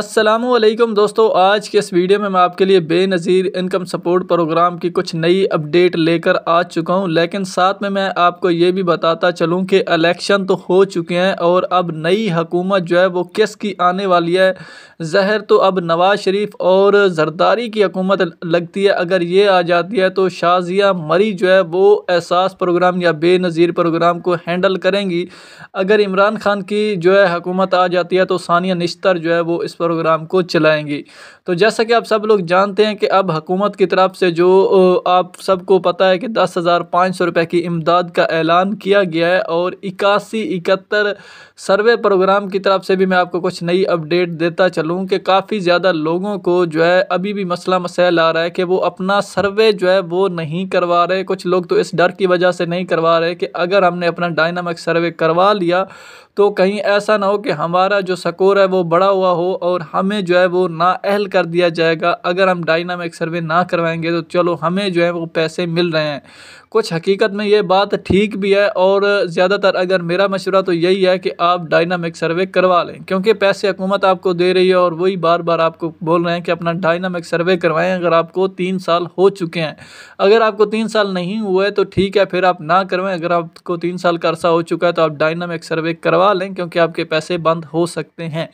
असलम दोस्तों आज के इस वीडियो में मैं आपके लिए बेनज़ीर इनकम सपोर्ट प्रोग्राम की कुछ नई अपडेट लेकर आ चुका हूं लेकिन साथ में मैं आपको ये भी बताता चलूं कि इलेक्शन तो हो चुके हैं और अब नई हकूमत जो है वो किस की आने वाली है जहर तो अब नवाज़ शरीफ और जरदारी की हकूमत लगती है अगर ये आ जाती है तो शाजिया मरी जो है वो एहसास प्रोग्राम या बेनज़ीर प्रोग्राम को हैंडल करेंगी अगर इमरान खान की जो है हकूमत आ जाती है तो सानिया निश्तर जो है वो इस पर प्रोग्राम को चलाएंगी तो जैसा कि आप सब लोग जानते हैं कि अब हुकूमत की तरफ से जो आप सबको पता है कि दस हज़ार पाँच सौ रुपये की इमदाद का ऐलान किया गया है और इक्यासी इकहत्तर सर्वे प्रोग्राम की तरफ से भी मैं आपको कुछ नई अपडेट देता चलूँ कि काफ़ी ज़्यादा लोगों को जो है अभी भी मसला मसैल आ रहा है कि वो अपना सर्वे जो है वो नहीं करवा रहे कुछ लोग तो इस डर की वजह से नहीं करवा रहे कि अगर हमने अपना डायनामिक सर्वे करवा लिया तो कहीं ऐसा ना हो कि हमारा जो स्कोर है वो बड़ा हुआ हो और और हमें जो है वो ना अहल कर दिया जाएगा अगर हम डायनामिक सर्वे ना करवाएंगे तो चलो हमें जो है वो पैसे मिल रहे हैं कुछ हकीकत में ये बात ठीक भी है और ज़्यादातर अगर मेरा मशवरा तो यही है कि आप डायनामिक सर्वे करवा लें क्योंकि पैसे हुकूमत आपको दे रही है और वही बार बार आपको बोल रहे हैं कि अपना डायनामिक सर्वे करवाएं अगर आपको तीन साल हो चुके हैं अगर आपको तीन साल नहीं हुए तो ठीक है फिर आप ना करवाएं अगर आपको तीन साल का अरसा हो चुका है तो आप डायनामिक सर्वे करवा लें क्योंकि आपके पैसे बंद हो सकते हैं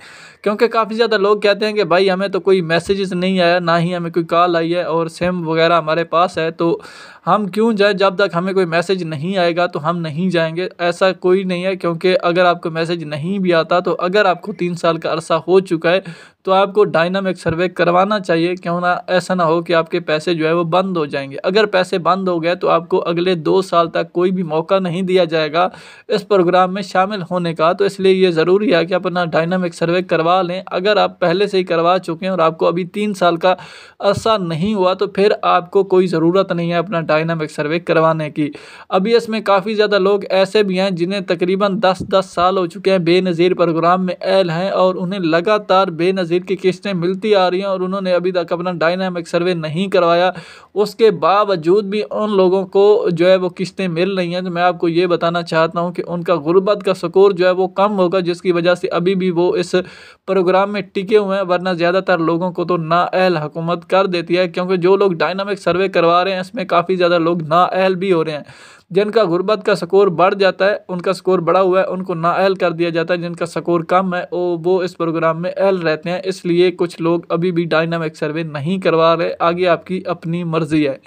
क्योंकि काफ़ी ज़्यादा लोग कहते हैं कि भाई हमें तो कोई मैसेजेस नहीं आया ना ही हमें कोई कॉल आई है और सिम वगैरह हमारे पास है तो हम क्यों जाए जब तक हमें कोई मैसेज नहीं आएगा तो हम नहीं जाएंगे ऐसा कोई नहीं है क्योंकि अगर आपको मैसेज नहीं भी आता तो अगर आपको तीन साल का अरसा हो चुका है तो आपको डायनामिक सर्वे करवाना चाहिए क्यों ना ऐसा ना हो कि आपके पैसे जो है वो बंद हो जाएंगे अगर पैसे बंद हो गए तो आपको अगले दो साल तक कोई भी मौका नहीं दिया जाएगा इस प्रोग्राम में शामिल होने का तो इसलिए ये ज़रूरी है कि अपना डायनामिक सर्वे करवा लें अगर आप पहले से ही करवा चुके हैं और आपको अभी तीन साल का अरसा नहीं हुआ तो फिर आपको कोई ज़रूरत नहीं है अपना डायनामिक सर्वे करवाने की अभी इसमें काफ़ी ज़्यादा लोग ऐसे भी हैं जिन्हें तकरीबन दस दस साल हो चुके हैं बेनज़ीर प्रोग्राम में एल हैं और उन्हें लगातार बेनज़ीर की किस्तें मिलती आ रही हैं और उन्होंने अभी तक अपना डायनामिक सर्वे नहीं करवाया उसके बावजूद भी उन लोगों को जो है वो किस्तें मिल रही हैं तो मैं आपको ये बताना चाहता हूँ कि उनका गुर्बत का स्कोर जो है वो कम होगा जिसकी वजह से अभी भी वो इस प्रोग्राम में टिके हुए हैं वरना ज़्यादातर लोगों को तो ना अहल हुकूमत कर देती है क्योंकि जो लोग डायनामिक सर्वे करवा रहे हैं इसमें काफ़ी ज़्यादा लोग अहल भी हो रहे हैं जिनका गुर्बत का स्कोर बढ़ जाता है उनका स्कोर बढ़ा हुआ है उनको अहल कर दिया जाता है जिनका स्कोर कम है वो वो इस प्रोग्राम में अहल रहते हैं इसलिए कुछ लोग अभी भी डायनामिक सर्वे नहीं करवा रहे आगे आपकी अपनी मर्ज़ी है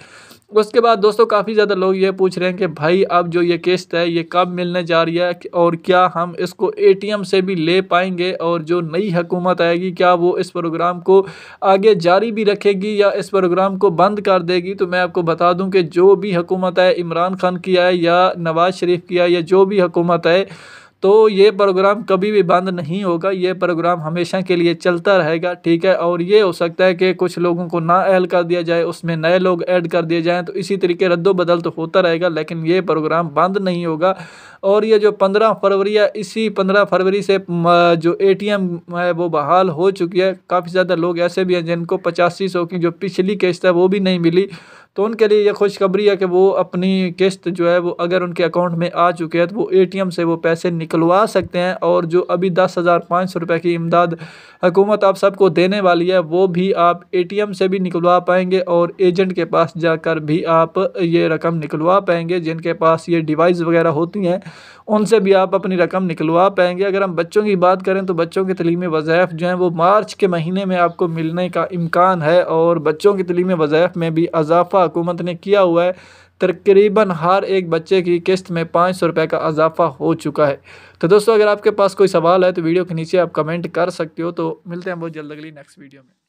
उसके बाद दोस्तों काफ़ी ज़्यादा लोग ये पूछ रहे हैं कि भाई अब जो ये किस्त है ये कब मिलने जा रही है और क्या हम इसको एटीएम से भी ले पाएंगे और जो नई हुकूमत आएगी क्या वो इस प्रोग्राम को आगे जारी भी रखेगी या इस प्रोग्राम को बंद कर देगी तो मैं आपको बता दूं कि जो भी हुकूमत है इमरान खान की किया है या नवाज़ शरीफ किया है या जो भी हुकूमत है तो ये प्रोग्राम कभी भी बंद नहीं होगा ये प्रोग्राम हमेशा के लिए चलता रहेगा ठीक है और ये हो सकता है कि कुछ लोगों को ना अहल कर दिया जाए उसमें नए लोग ऐड कर दिए जाएँ तो इसी तरीके रद्दोबदल तो होता रहेगा लेकिन ये प्रोग्राम बंद नहीं होगा और ये जो पंद्रह फरवरी है इसी पंद्रह फरवरी से जो ए टी एम है वो बहाल हो चुकी है काफ़ी ज़्यादा लोग ऐसे भी हैं जिनको पचासी सौ की जो पिछली किस्त है वो भी नहीं मिली तो उनके लिए ये खुशखबरी है कि वो अपनी किस्त जो है वो अगर उनके अकाउंट में आ चुके हैं तो वो एटीएम से वो पैसे निकलवा सकते हैं और जो अभी दस हज़ार पाँच सौ रुपये की इमदाद हुकूमत आप सबको देने वाली है वो भी आप एटीएम से भी निकलवा पाएंगे और एजेंट के पास जाकर भी आप ये रकम निकलवा पाएंगे जिनके पास ये डिवाइस वगैरह होती हैं उनसे भी आप अपनी रकम निकलवा पाएंगे अगर हम बच्चों की बात करें तो बच्चों की तलीमी वज़ैफ़ जो हैं वो मार्च के महीने में आपको मिलने का इम्कान है और बच्चों की तलीमी वज़ैफ़ में भी अजाफा इजाफा हुकूमत ने किया हुआ है तकरीबन हर एक बच्चे की किस्त में पाँच सौ रुपये का इजाफा हो चुका है तो दोस्तों अगर आपके पास कोई सवाल है तो वीडियो के नीचे आप कमेंट कर सकते हो तो मिलते हैं बहुत जल्द अगली नेक्स्ट वीडियो में